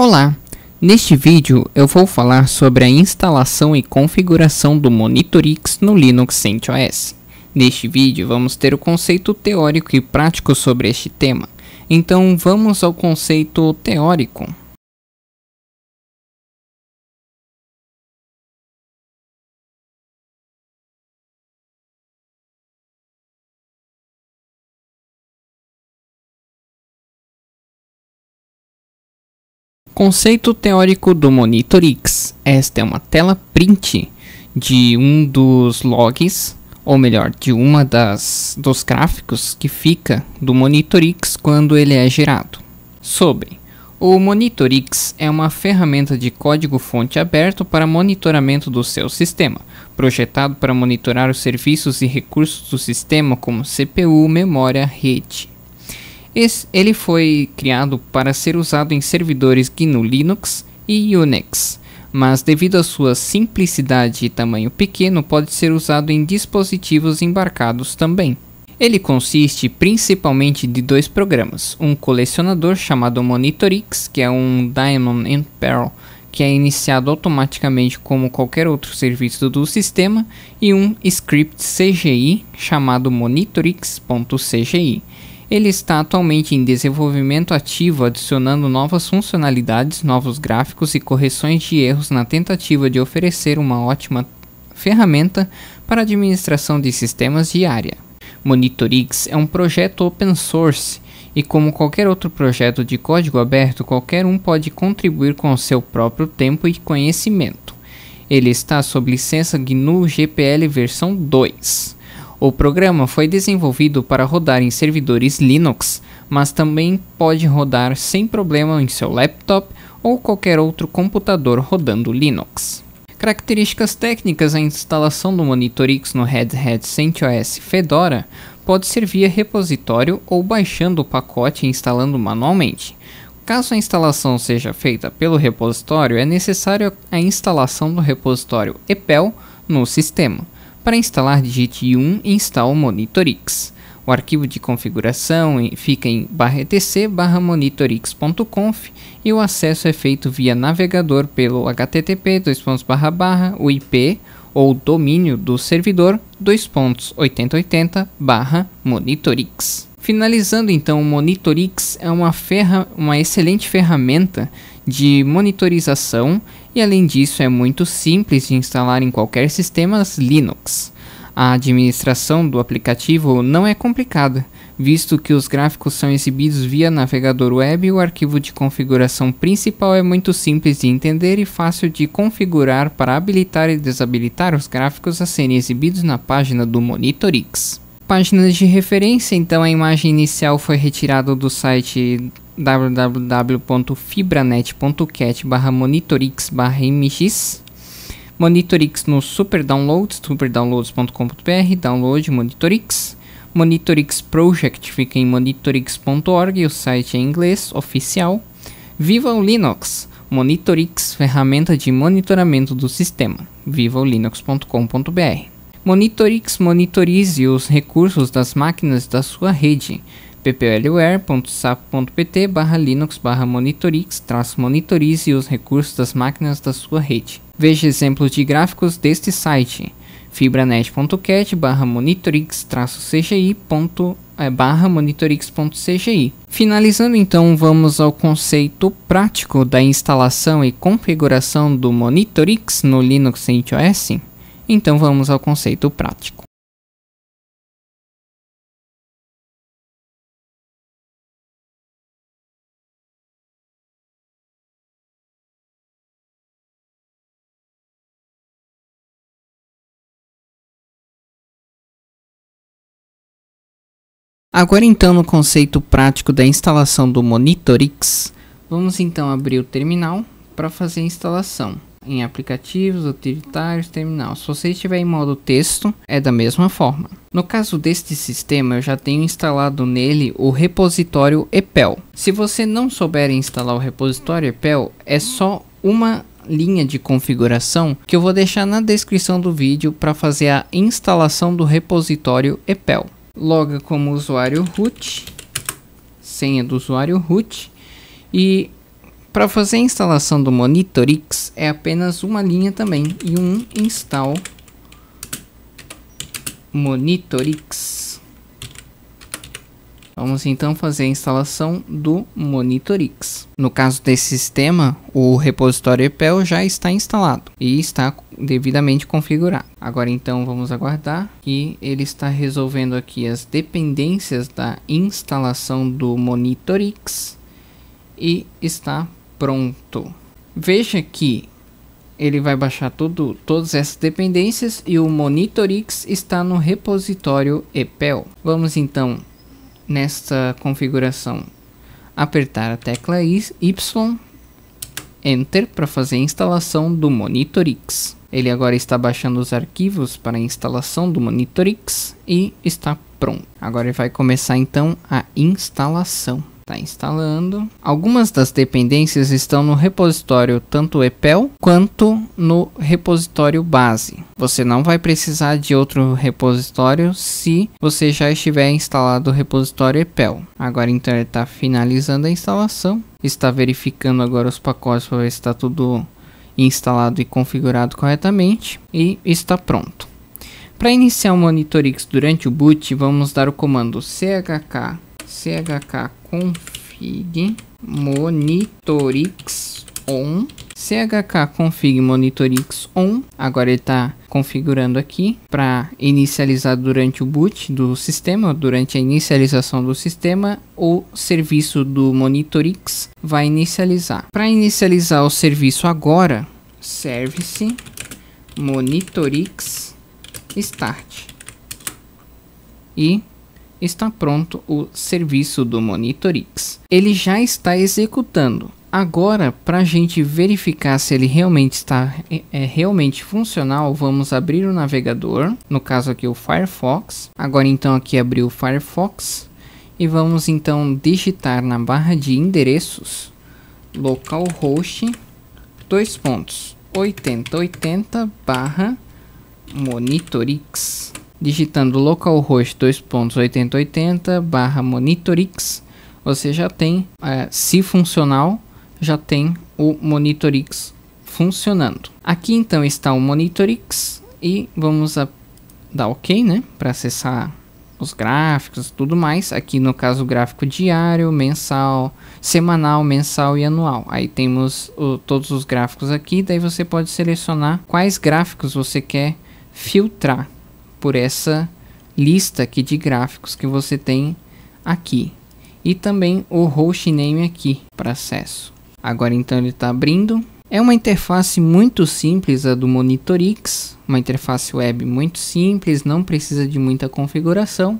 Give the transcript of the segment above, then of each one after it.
Olá! Neste vídeo eu vou falar sobre a instalação e configuração do Monitorix no Linux CentOS. Neste vídeo vamos ter o conceito teórico e prático sobre este tema. Então vamos ao conceito teórico. Conceito teórico do Monitorix. Esta é uma tela print de um dos logs, ou melhor, de uma das dos gráficos que fica do Monitorix quando ele é gerado. Sobre o Monitorix é uma ferramenta de código-fonte aberto para monitoramento do seu sistema, projetado para monitorar os serviços e recursos do sistema como CPU, memória, rede. Esse, ele foi criado para ser usado em servidores GNU Linux e Unix, mas devido à sua simplicidade e tamanho pequeno, pode ser usado em dispositivos embarcados também. Ele consiste principalmente de dois programas, um colecionador chamado Monitorix, que é um Diamond and Pearl, que é iniciado automaticamente como qualquer outro serviço do sistema, e um script CGI chamado monitorix.cgi, ele está atualmente em desenvolvimento ativo, adicionando novas funcionalidades, novos gráficos e correções de erros na tentativa de oferecer uma ótima ferramenta para administração de sistemas diária. Monitorix é um projeto open source e, como qualquer outro projeto de código aberto, qualquer um pode contribuir com o seu próprio tempo e conhecimento. Ele está sob licença GNU GPL versão 2. O programa foi desenvolvido para rodar em servidores Linux, mas também pode rodar sem problema em seu laptop ou qualquer outro computador rodando Linux. Características técnicas: a instalação do Monitorix no Red Hat CentOS Fedora pode ser via repositório ou baixando o pacote e instalando manualmente. Caso a instalação seja feita pelo repositório, é necessário a instalação do repositório EPEL no sistema. Para instalar, digite 1 install monitorix. O arquivo de configuração fica em etc monitorix.conf e o acesso é feito via navegador pelo http o IP ou domínio do servidor barra monitorix. Finalizando então, o Monitorix é uma, ferra uma excelente ferramenta de monitorização e além disso é muito simples de instalar em qualquer sistema Linux. A administração do aplicativo não é complicada, visto que os gráficos são exibidos via navegador web e o arquivo de configuração principal é muito simples de entender e fácil de configurar para habilitar e desabilitar os gráficos a serem exibidos na página do Monitorix páginas de referência, então a imagem inicial foi retirada do site www.fibranet.cat monitorix mx Monitorix no Super Download superdownloads.com.br, download Monitorix. Monitorix Project fica em monitorix.org, o site é em inglês, oficial. Viva o Linux! Monitorix, ferramenta de monitoramento do sistema. Viva o linux.com.br. Monitorix monitorize os recursos das máquinas da sua rede pplware.sap.pt linux monitorix monitorize os recursos das máquinas da sua rede. Veja exemplos de gráficos deste site fibranet.cat monitorix cgi é, barra monitorix.cgi. Finalizando então, vamos ao conceito prático da instalação e configuração do Monitorix no Linux CentOS. Então vamos ao conceito prático. Agora então no conceito prático da instalação do Monitorix, vamos então abrir o terminal para fazer a instalação em aplicativos, utilitários, terminal. Se você estiver em modo texto, é da mesma forma. No caso deste sistema, eu já tenho instalado nele o repositório EPEL. Se você não souber instalar o repositório EPEL, é só uma linha de configuração que eu vou deixar na descrição do vídeo para fazer a instalação do repositório EPEL. Loga como usuário root, senha do usuário root e para fazer a instalação do Monitorix é apenas uma linha também e um install Monitorix. Vamos então fazer a instalação do Monitorix. No caso desse sistema, o repositório EPEL já está instalado e está devidamente configurado. Agora então vamos aguardar que ele está resolvendo aqui as dependências da instalação do Monitorix e está pronto. Veja que ele vai baixar tudo, todas essas dependências e o Monitorix está no repositório EPEL. Vamos então nesta configuração apertar a tecla Y, Enter para fazer a instalação do Monitorix. Ele agora está baixando os arquivos para a instalação do Monitorix e está pronto. Agora ele vai começar então a instalação. Está instalando. Algumas das dependências estão no repositório tanto EPEL quanto no repositório base. Você não vai precisar de outro repositório se você já estiver instalado o repositório EPEL. Agora então ele está finalizando a instalação. Está verificando agora os pacotes para ver se está tudo instalado e configurado corretamente. E está pronto. Para iniciar o Monitorix durante o boot, vamos dar o comando chk chk config monitorix on chk config monitorix on agora ele está configurando aqui para inicializar durante o boot do sistema durante a inicialização do sistema o serviço do monitorix vai inicializar para inicializar o serviço agora service monitorix start e está pronto o serviço do Monitorix. Ele já está executando. Agora, para a gente verificar se ele realmente está é, é, realmente funcional, vamos abrir o navegador, no caso aqui o Firefox. Agora então aqui abriu o Firefox e vamos então digitar na barra de endereços localhost dois pontos 8080 barra monitorix digitando localhost 2.8080 barra monitorix, você já tem, é, se funcional, já tem o monitorix funcionando. Aqui então está o monitorix e vamos dar ok, né, para acessar os gráficos e tudo mais. Aqui no caso gráfico diário, mensal, semanal, mensal e anual. Aí temos o, todos os gráficos aqui, daí você pode selecionar quais gráficos você quer filtrar por essa lista aqui de gráficos que você tem aqui e também o hostname aqui para acesso. Agora então ele está abrindo. É uma interface muito simples a do Monitorix, uma interface web muito simples, não precisa de muita configuração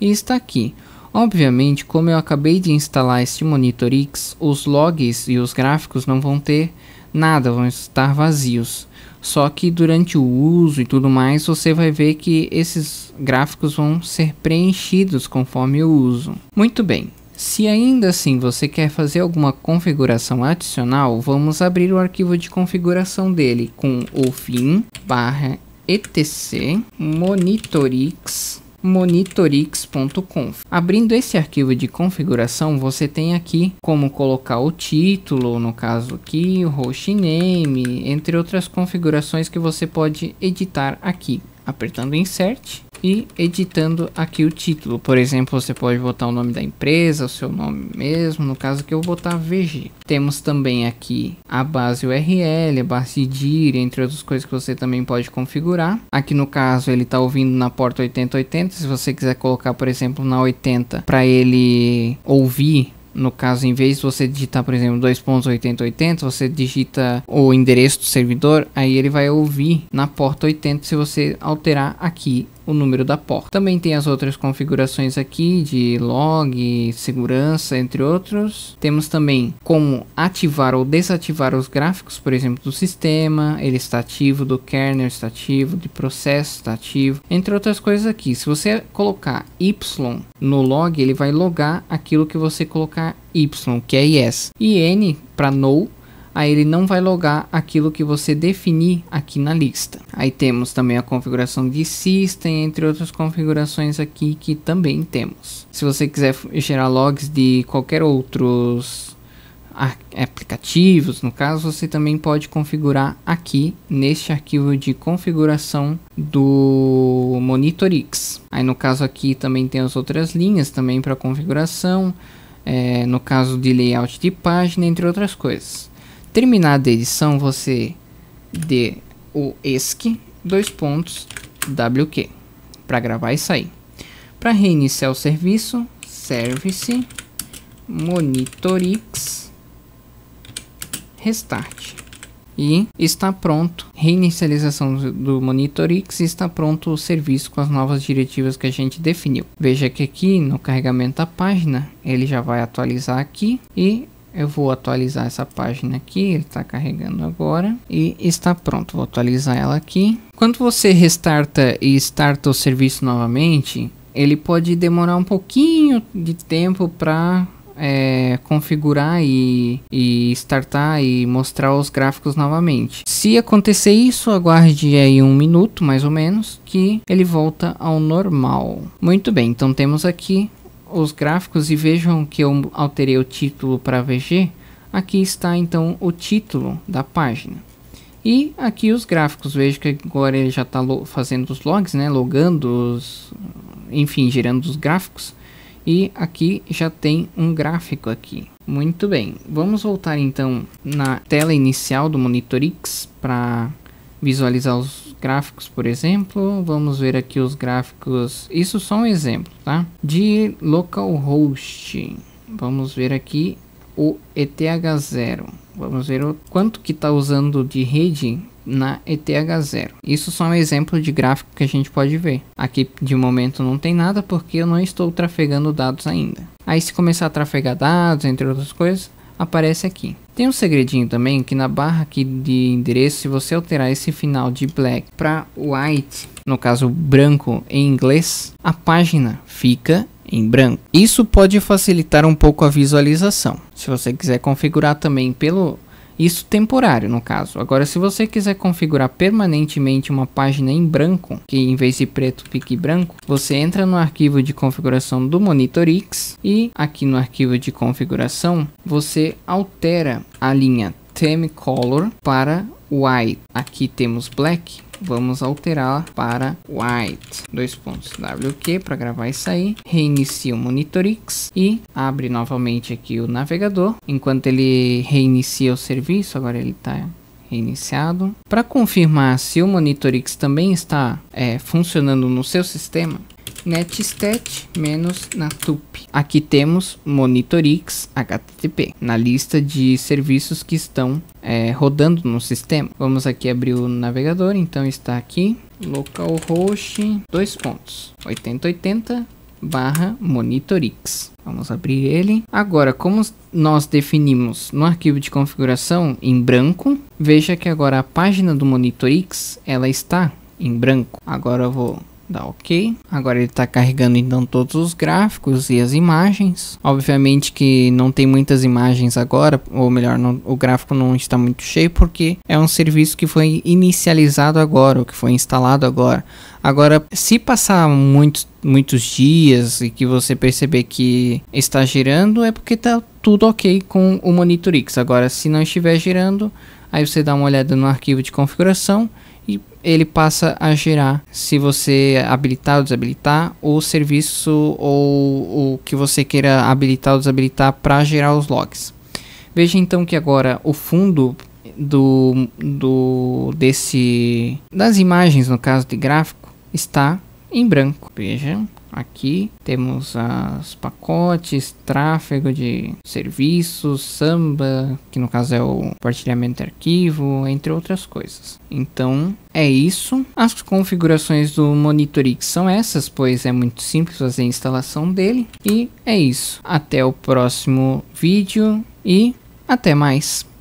e está aqui. Obviamente, como eu acabei de instalar este Monitorix, os logs e os gráficos não vão ter nada, vão estar vazios. Só que durante o uso e tudo mais, você vai ver que esses gráficos vão ser preenchidos conforme o uso. Muito bem, se ainda assim você quer fazer alguma configuração adicional, vamos abrir o arquivo de configuração dele com o fim barra etc monitorix monitorix.conf. Abrindo esse arquivo de configuração, você tem aqui como colocar o título, no caso aqui, o hostname, entre outras configurações que você pode editar aqui. Apertando Insert, e editando aqui o título. Por exemplo, você pode botar o nome da empresa, o seu nome mesmo, no caso que eu vou botar VG. Temos também aqui a base URL, a base DIR, entre outras coisas que você também pode configurar. Aqui no caso ele está ouvindo na porta 8080, se você quiser colocar, por exemplo, na 80 para ele ouvir no caso, em vez de você digitar, por exemplo, 2.8080, você digita o endereço do servidor, aí ele vai ouvir na porta 80 se você alterar aqui o número da porta. Também tem as outras configurações aqui de log, segurança, entre outros. Temos também como ativar ou desativar os gráficos, por exemplo, do sistema, ele está ativo, do kernel está ativo, de processo está ativo, entre outras coisas aqui. Se você colocar Y no log, ele vai logar aquilo que você colocar Y, que é yes. E N para no, aí ele não vai logar aquilo que você definir aqui na lista. Aí temos também a configuração de System, entre outras configurações aqui que também temos. Se você quiser gerar logs de qualquer outros aplicativos, no caso, você também pode configurar aqui neste arquivo de configuração do Monitorix. Aí no caso aqui também tem as outras linhas também para configuração, é, no caso de layout de página, entre outras coisas terminada a edição, você dê o ESC, dois pontos, WQ, para gravar e sair. Para reiniciar o serviço, service monitorix restart e está pronto reinicialização do monitorix está pronto o serviço com as novas diretivas que a gente definiu veja que aqui no carregamento da página ele já vai atualizar aqui e eu vou atualizar essa página aqui, ele está carregando agora e está pronto. Vou atualizar ela aqui. Quando você restarta e starta o serviço novamente, ele pode demorar um pouquinho de tempo para é, configurar e, e startar e mostrar os gráficos novamente. Se acontecer isso, aguarde aí um minuto mais ou menos que ele volta ao normal. Muito bem, então temos aqui os gráficos e vejam que eu alterei o título para VG, aqui está então o título da página. E aqui os gráficos, vejo que agora ele já está fazendo os logs, né, logando, os, enfim, gerando os gráficos. E aqui já tem um gráfico aqui. Muito bem, vamos voltar então na tela inicial do Monitorix para visualizar os gráficos, por exemplo, vamos ver aqui os gráficos. Isso só um exemplo, tá? De localhost. Vamos ver aqui o ETH0. Vamos ver o quanto que está usando de rede na ETH0. Isso só um exemplo de gráfico que a gente pode ver. Aqui de momento não tem nada porque eu não estou trafegando dados ainda. Aí se começar a trafegar dados, entre outras coisas, aparece aqui. Tem um segredinho também que na barra aqui de endereço, se você alterar esse final de black para white, no caso branco em inglês, a página fica em branco. Isso pode facilitar um pouco a visualização. Se você quiser configurar também pelo isso temporário, no caso. Agora, se você quiser configurar permanentemente uma página em branco, que em vez de preto fique branco, você entra no arquivo de configuração do Monitorix e aqui no arquivo de configuração, você altera a linha theme color para white. Aqui temos black vamos alterar para white. Dois pontos WQ para gravar isso aí. Reinicia o Monitorix e abre novamente aqui o navegador. Enquanto ele reinicia o serviço, agora ele está reiniciado. Para confirmar se o Monitorix também está é, funcionando no seu sistema, netstat menos natup. Aqui temos Monitorix HTTP na lista de serviços que estão é, rodando no sistema. Vamos aqui abrir o navegador, então está aqui localhost dois pontos 8080 barra monitorix. Vamos abrir ele. Agora, como nós definimos no arquivo de configuração em branco, veja que agora a página do monitorix ela está em branco. Agora eu vou dá ok. Agora ele está carregando então todos os gráficos e as imagens. Obviamente que não tem muitas imagens agora, ou melhor, não, o gráfico não está muito cheio porque é um serviço que foi inicializado agora, ou que foi instalado agora. Agora, se passar muitos, muitos dias e que você perceber que está girando, é porque está tudo ok com o Monitorix. Agora, se não estiver girando, aí você dá uma olhada no arquivo de configuração e ele passa a gerar se você habilitar ou desabilitar o serviço ou o que você queira habilitar ou desabilitar para gerar os logs. Veja então que agora o fundo do, do desse das imagens no caso de gráfico está em branco. Veja, Aqui temos os pacotes, tráfego de serviços, samba, que no caso é o compartilhamento de arquivo, entre outras coisas. Então é isso. As configurações do Monitorix são essas, pois é muito simples fazer a instalação dele. E é isso. Até o próximo vídeo e até mais.